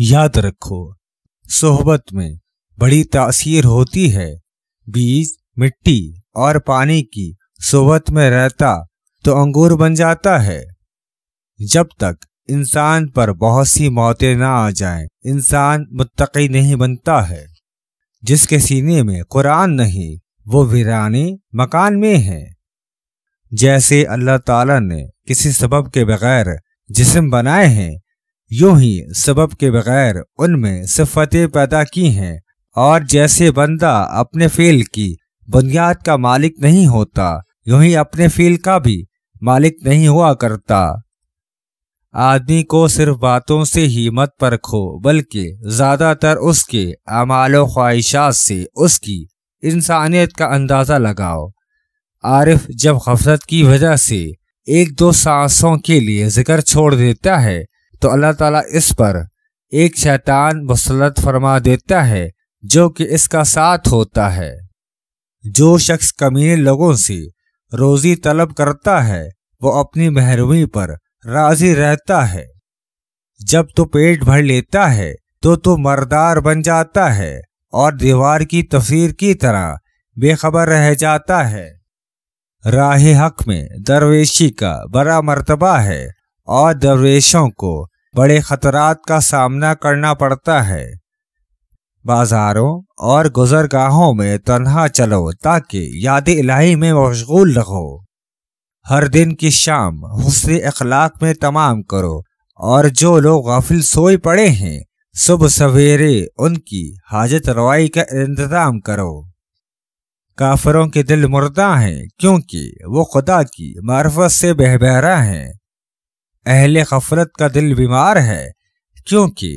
याद रखो सोहबत में बड़ी तासीर होती है बीज मिट्टी और पानी की सोहबत में रहता तो अंगूर बन जाता है जब तक इंसान पर बहुत सी मौतें ना आ जाएं, इंसान मुत्तकी नहीं बनता है जिसके सीने में कुरान नहीं वो वीराने मकान में है जैसे अल्लाह ताला ने किसी सबब के बगैर जिस्म बनाए हैं यूं ही सबब के बगैर उनमें सिफतें पैदा की हैं और जैसे बंदा अपने फेल की बुनियाद का मालिक नहीं होता यूं ही अपने फेल का भी मालिक नहीं हुआ करता आदमी को सिर्फ बातों से ही मत परखो बल्कि ज्यादातर उसके अमाल ख्वाहिशात से उसकी इंसानियत का अंदाजा लगाओ आरिफ जब हफरत की वजह से एक दो सांसों के लिए जिक्र छोड़ देता है तो अल्लाह ताला इस पर एक शैतान मुसलत फरमा देता है जो कि इसका साथ होता है जो शख्स कमीने लोगों से रोजी तलब करता है वो अपनी महरूमी पर राजी रहता है जब तो पेट भर लेता है तो तो मरदार बन जाता है और दीवार की तस्वीर की तरह बेखबर रह जाता है राह हक में दरवेशी का बड़ा मर्तबा है और दरवेशों को बड़े खतरात का सामना करना पड़ता है बाजारों और गुजरगाहों में तनहा चलो ताकि याद इलाही में मशगूल रहो हर दिन की शाम हुसन अखलाक में तमाम करो और जो लोग गाफिल सोए पड़े हैं सुबह सवेरे उनकी हाजत रवाई का इंतजाम करो काफरों के दिल मुर्दा हैं क्योंकि वो खुदा की मार्फत से बहबहरा हैं अहल गफलत का दिल बीमार है क्योंकि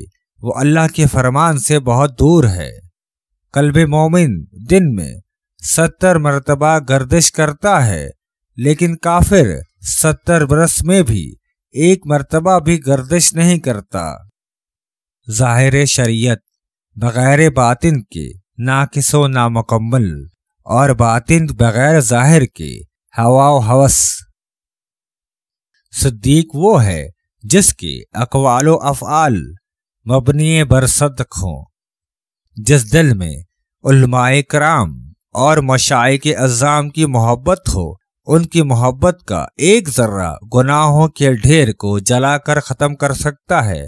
वो अल्लाह के फरमान से बहुत दूर है भी मोमिन दिन में सत्तर मरतबा गर्दिश करता है लेकिन काफिर सत्तर बरस में भी एक मरतबा भी गर्दिश नहीं करता ज़ाहिर शरीयत बगैर बातिन के नाकिसो नामकम्मल और बातिन बगैर ज़ाहिर के हवा हवस सिद्दीक वो है जिसके अकवाल अफ़ाल मबनी सदक हों जिस दिल में उलमाए कराम और मशाए के अजाम की मोहब्बत हो उनकी मोहब्बत का एक जर्रा गुनाहों के ढेर को जलाकर ख़त्म कर सकता है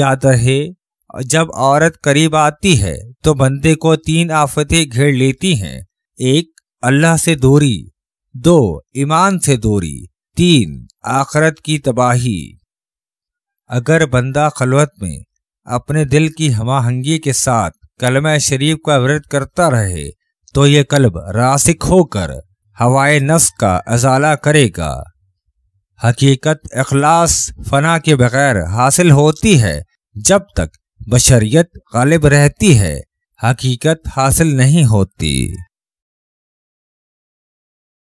याद रहे जब औरत करीब आती है तो बंदे को तीन आफतें घेर लेती हैं एक अल्लाह से दूरी दो ईमान से दूरी तीन आखरत की तबाही अगर बंदा खलवत में अपने दिल की हमाहंगी के साथ कलम शरीफ का व्रत करता रहे तो ये कल्ब रासिक होकर हवाए नस का अजाला करेगा हकीकत अखलास फना के बगैर हासिल होती है जब तक बशरियत गालिब रहती है हकीकत हासिल नहीं होती